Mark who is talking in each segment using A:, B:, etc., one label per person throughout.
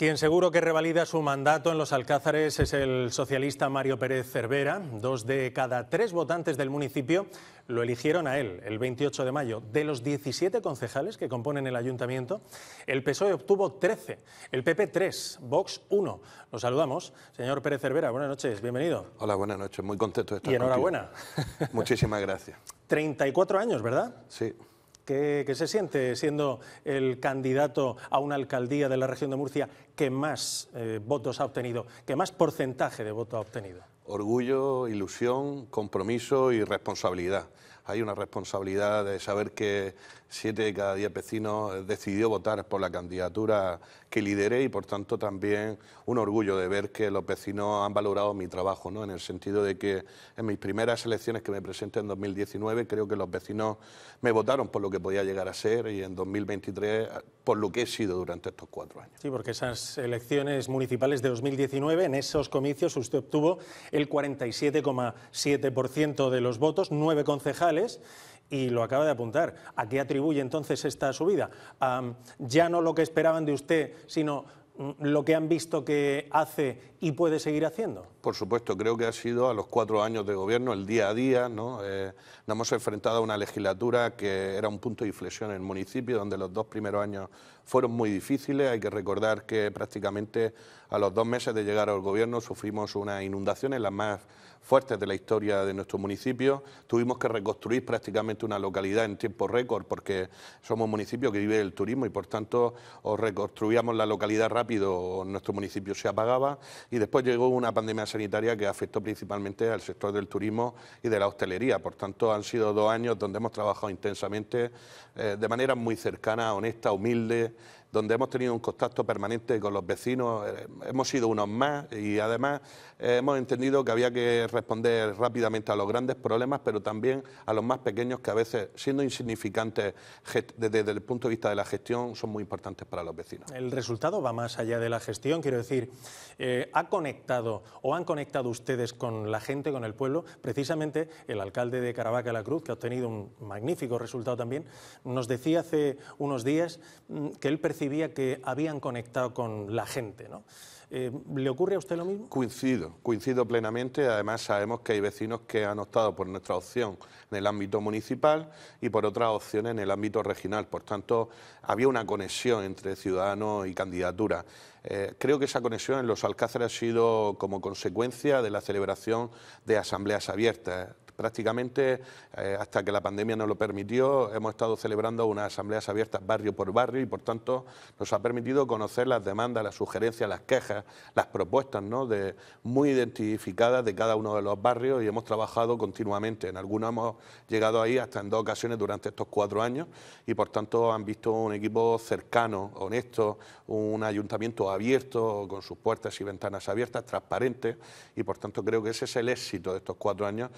A: Quien seguro que revalida su mandato en los Alcázares es el socialista Mario Pérez Cervera. Dos de cada tres votantes del municipio lo eligieron a él el 28 de mayo. De los 17 concejales que componen el ayuntamiento, el PSOE obtuvo 13, el PP 3, Vox 1. Lo saludamos. Señor Pérez Cervera, buenas noches, bienvenido. Hola, buenas noches, muy contento de estar aquí. Y enhorabuena. Muchísimas gracias. 34 años, ¿verdad? Sí. ¿Qué, se siente siendo el candidato a una alcaldía de la región de Murcia que más eh, votos ha obtenido, que más porcentaje de votos ha obtenido?
B: Orgullo, ilusión, compromiso y responsabilidad hay una responsabilidad de saber que siete de cada diez vecinos decidió votar por la candidatura que lideré y por tanto también un orgullo de ver que los vecinos han valorado mi trabajo, ¿no? en el sentido de que en mis primeras elecciones que me presenté en 2019 creo que los vecinos me votaron por lo que podía llegar a ser y en 2023 por lo que he sido durante estos cuatro años.
A: Sí, porque esas elecciones municipales de 2019, en esos comicios usted obtuvo el 47,7% de los votos, nueve concejales y lo acaba de apuntar. ¿A qué atribuye entonces esta subida? ya no lo que esperaban de usted, sino mm, lo que han visto que hace y puede seguir haciendo?
B: Por supuesto, creo que ha sido a los cuatro años de gobierno, el día a día, eh, nos hemos enfrentado a una legislatura que era un punto de inflexión en el municipio, donde los dos primeros años fueron muy difíciles. Hay que recordar que prácticamente a los dos meses de llegar al gobierno sufrimos una inundación, en las más fuertes de la historia de nuestro municipio. Tuvimos que reconstruir prácticamente una localidad en tiempo récord porque somos un municipio que vive del turismo y por tanto o reconstruíamos la localidad rápido o nuestro municipio se apagaba y después llegó una pandemia sanitaria que afectó principalmente al sector del turismo y de la hostelería. Por tanto, han sido dos años donde hemos trabajado intensamente eh, de manera muy cercana, honesta, humilde donde hemos tenido un contacto permanente con los vecinos, eh, hemos sido unos más y además eh, hemos entendido que había que responder rápidamente a los grandes problemas, pero también a los más pequeños que a veces, siendo insignificantes desde el punto de vista de la gestión, son muy importantes para los vecinos.
A: El resultado va más allá de la gestión, quiero decir, eh, ha conectado o han conectado ustedes con la gente, con el pueblo, precisamente el alcalde de Caravaca la Cruz, que ha obtenido un magnífico resultado también, nos decía hace unos días mm, que él percibe que habían conectado con la gente. ¿no? Eh, ¿Le ocurre a usted lo mismo?
B: Coincido, coincido plenamente. Además, sabemos que hay vecinos que han optado por nuestra opción en el ámbito municipal y por otras opciones en el ámbito regional. Por tanto, había una conexión entre ciudadanos y candidatura. Eh, creo que esa conexión en los Alcázares ha sido como consecuencia de la celebración de asambleas abiertas prácticamente eh, hasta que la pandemia nos lo permitió, hemos estado celebrando unas asambleas abiertas barrio por barrio y por tanto nos ha permitido conocer las demandas, las sugerencias, las quejas, las propuestas ¿no? de, muy identificadas de cada uno de los barrios y hemos trabajado continuamente. En algunos hemos llegado ahí hasta en dos ocasiones durante estos cuatro años y por tanto han visto un equipo cercano, honesto, un ayuntamiento abierto, con sus puertas y ventanas abiertas, transparente y por tanto creo que ese es el éxito de estos cuatro años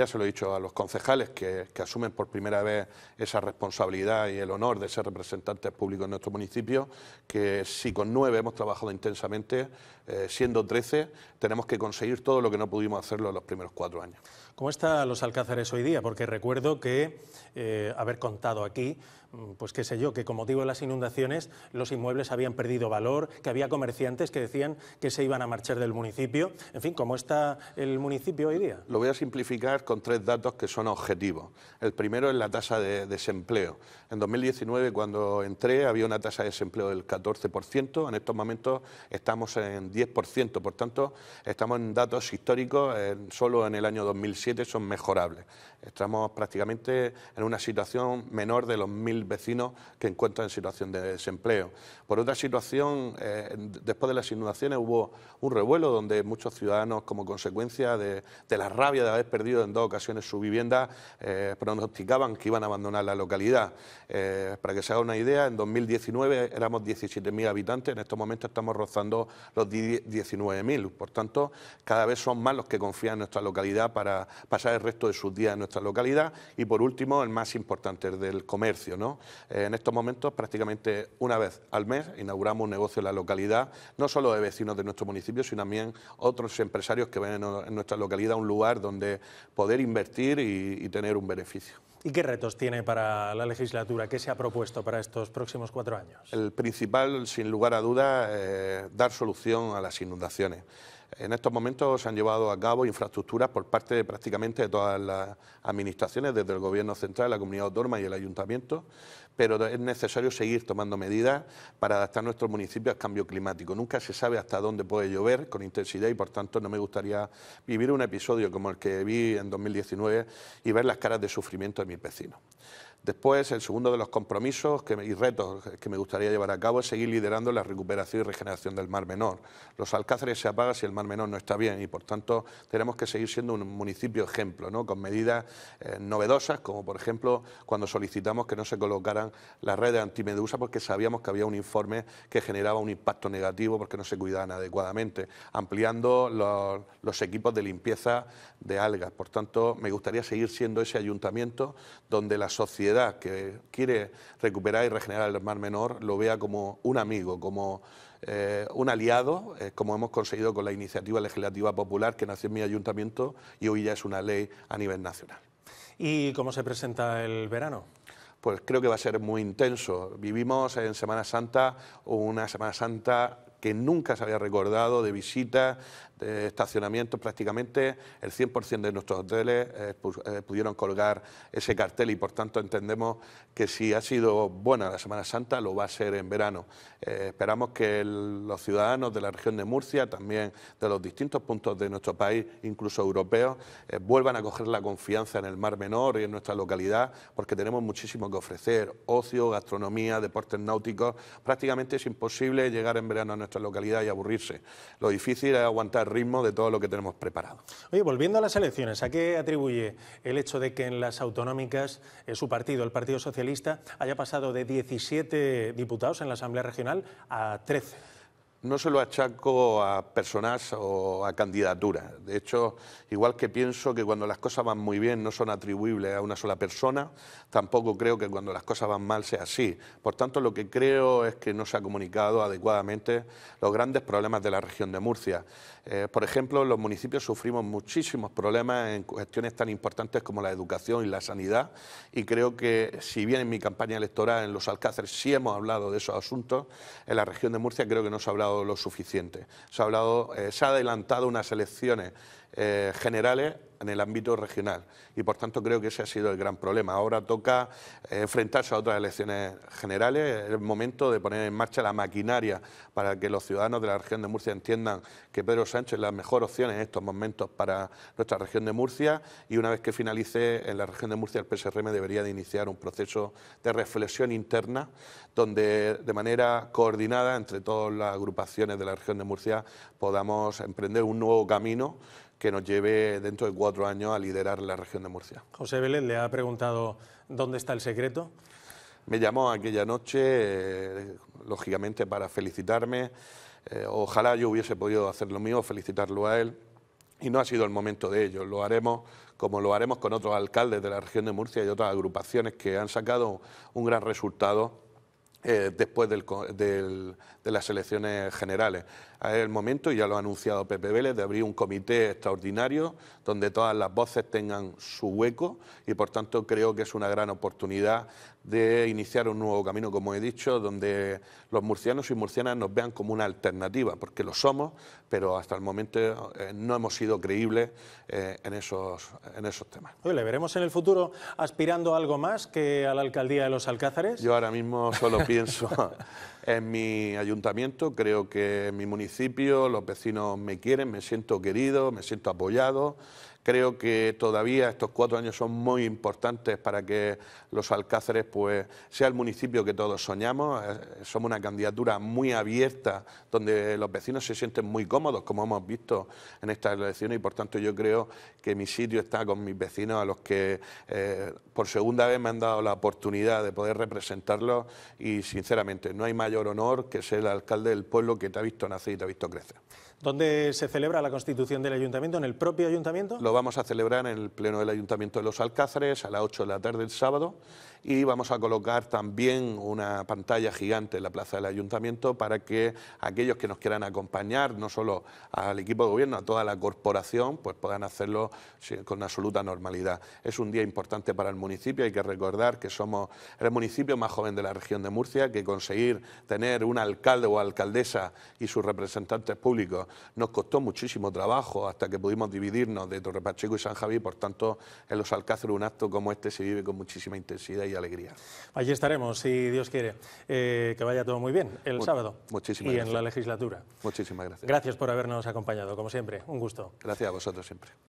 B: ya se lo he dicho a los concejales que, asumen por primera vez esa responsabilidad y el honor de ser representantes públicos en nuestro municipio, que si con nueve hemos trabajado intensamente, eh, siendo trece, tenemos que conseguir todo lo que no pudimos hacerlo en los primeros cuatro años.
A: ¿Cómo están los alcázares hoy día? Porque recuerdo que eh, haber contado aquí, mm, pues qué sé yo, que con motivo de las inundaciones los inmuebles habían perdido valor, que había comerciantes que decían que se iban a marchar del municipio. En fin, ¿cómo está el municipio hoy día?
B: Lo voy a simplificar con tres datos que son objetivos. El primero es la tasa de desempleo. En 2019, cuando entré, había una tasa de desempleo del 14%. En estos momentos estamos en 10%. Por tanto, estamos en datos históricos, solo en el año 2007 son mejorables. Estamos prácticamente en una situación menor de los mil vecinos que encuentran en situación de desempleo. Por otra situación, eh, después de las inundaciones hubo un revuelo donde muchos ciudadanos, como consecuencia de, de la rabia de haber perdido en dos ocasiones su vivienda, eh, pronosticaban que iban a abandonar la localidad. Eh, para que se haga una idea, en 2019 éramos 17.000 habitantes, en estos momentos estamos rozando los 19.000. Por tanto, cada vez son más los que confían en nuestra localidad para pasar el resto de sus días en nuestra localidad. Y por último, el más importante, el del comercio. ¿no? Eh, en estos momentos, prácticamente una vez al mes, inauguramos un negocio en la localidad, no solo de vecinos de nuestro municipio, sino también otros empresarios que ven en nuestra localidad un lugar donde poder invertir y, tener un beneficio.
A: ¿Y qué retos tiene para la legislatura? ¿Qué se ha propuesto para estos próximos cuatro años?
B: El principal, sin lugar a duda, eh, dar solución a las inundaciones. En estos momentos se han llevado a cabo infraestructuras por parte de prácticamente de todas las administraciones, desde el Gobierno central, la Comunidad Autónoma y el Ayuntamiento, pero es necesario seguir tomando medidas para adaptar nuestro municipio al cambio climático. Nunca se sabe hasta dónde puede llover con intensidad y, por tanto, no me gustaría vivir un episodio como el que vi en 2019 y ver las caras de sufrimiento de mis vecinos. Después, el segundo de los compromisos y retos que me gustaría llevar a cabo es seguir liderando la recuperación y regeneración del Mar Menor. Los alcáceres se apagan si el Mar Menor no está bien y, por tanto, tenemos que seguir siendo un municipio ejemplo, con medidas eh, novedosas, como por ejemplo cuando solicitamos que no se colocaran las redes antimedusa porque sabíamos que había un informe que generaba un impacto negativo porque no se cuidaban adecuadamente, ampliando los equipos de limpieza de algas. Por tanto, me gustaría seguir siendo ese ayuntamiento donde la sociedad que quiere recuperar y regenerar el mar menor lo vea como un amigo, como eh, un aliado, eh, como hemos conseguido con la iniciativa legislativa popular que nació en mi ayuntamiento y hoy ya es una ley a nivel nacional.
A: ¿Y cómo se presenta el verano?
B: Pues creo que va a ser muy intenso. Vivimos en Semana Santa una Semana Santa que nunca se había recordado, de visitas, de prácticamente el 100% de nuestros hoteles eh, eh, pudieron colgar ese cartel y por tanto entendemos que si ha sido buena la Semana Santa, lo va a ser en verano. Eh, esperamos que los ciudadanos de la región de Murcia, también de los distintos puntos de nuestro país, incluso europeos, vuelvan a coger la confianza en el Mar Menor y en nuestra localidad, porque tenemos muchísimo que ofrecer, ocio, gastronomía, deportes náuticos, prácticamente es imposible llegar en verano a nuestra localidad y aburrirse. Lo difícil es aguantar ritmo de todo lo que tenemos preparado.
A: Oye, volviendo a las elecciones, ¿a qué atribuye el hecho de que en las autonómicas eh, su partido, el Partido Socialista, haya pasado de 17 diputados en la Asamblea Regional a 13?
B: no se lo achaco a personas o a candidaturas. De hecho, igual que pienso que cuando las cosas van muy bien no son atribuibles a una sola persona, tampoco creo que cuando las cosas van mal sea así. Por tanto, lo que creo es que no se ha comunicado adecuadamente los grandes problemas de la región de Murcia. Eh, por ejemplo, los municipios sufrimos muchísimos problemas en cuestiones tan importantes como la educación y la sanidad y creo que si bien en mi campaña electoral en los Alcáceres sí hemos hablado de esos asuntos, en la región de Murcia creo que no se ha hablado lo suficiente. Se ha, hablado, eh, se ha adelantado unas elecciones eh, generales en el ámbito regional. Y por tanto creo que ese ha sido el gran problema. Ahora toca eh, enfrentarse a otras elecciones generales. Es el momento de poner en marcha la maquinaria para que los ciudadanos de la región de Murcia entiendan que Pedro Sánchez es la mejor opción en estos momentos para nuestra región de Murcia. Y una vez que finalice en la región de Murcia, el PSRM debería de iniciar un proceso de reflexión interna donde de manera coordinada entre todas las agrupaciones de la región de Murcia podamos emprender un nuevo camino que nos lleve dentro de cuatro años a liderar la región de Murcia.
A: José Vélez le ha preguntado dónde está el secreto.
B: Me llamó aquella noche, eh, lógicamente, para felicitarme. Eh, ojalá yo hubiese podido hacer lo mío, felicitarlo a él. Y no ha sido el momento de ello. Lo haremos como lo haremos con otros alcaldes de la región de Murcia y otras agrupaciones que han sacado un gran resultado eh, después de las elecciones generales. Es el momento, y ya lo ha anunciado Pepe Vélez, de abrir un comité extraordinario donde todas las voces tengan su hueco y por tanto creo que es una gran oportunidad de iniciar un nuevo camino, como he dicho, donde los murcianos y murcianas nos vean como una alternativa, porque lo somos, pero hasta el momento eh, no hemos sido creíbles eh, en, esos, en esos temas.
A: ¿Le veremos en el futuro aspirando algo más que a la alcaldía de los Alcázares?
B: Yo ahora mismo solo pienso... en mi ayuntamiento, creo que en mi municipio los vecinos me quieren, me siento querido, me siento apoyado. Creo que todavía estos cuatro años son muy importantes para que los Alcáceres pues, sea el municipio que todos soñamos. Eh, somos una candidatura muy abierta, donde los vecinos se sienten muy cómodos, como hemos visto en estas elecciones, y por tanto yo creo que mi sitio está con mis vecinos, a los que eh, por segunda vez me han dado la oportunidad de poder representarlos, y sinceramente no hay mayor honor que ser el alcalde del pueblo que te ha visto nacer y te ha visto crecer.
A: ¿Dónde se celebra la constitución del ayuntamiento? ¿En el propio ayuntamiento?
B: Lo vamos a celebrar en el pleno del ayuntamiento de Los Alcázares a las 8 de la tarde del sábado y vamos a colocar también una pantalla gigante en la plaza del ayuntamiento para que aquellos que nos quieran acompañar, no solo al equipo de gobierno, a toda la corporación, pues puedan hacerlo con absoluta normalidad. Es un día importante para el municipio, hay que recordar que somos el municipio más joven de la región de Murcia, que conseguir tener un alcalde o alcaldesa y sus representantes públicos nos costó muchísimo trabajo hasta que pudimos dividirnos de Torre Pacheco y San Javier, por tanto, en los Alcáceres un acto como este se vive con muchísima intensidad y alegría.
A: Allí estaremos, si Dios quiere. Eh, que vaya todo muy bien el sábado. y en la legislatura.
B: Muchísimas gracias. Gracias
A: por habernos acompañado, como siempre. Un gusto.
B: Gracias a vosotros siempre.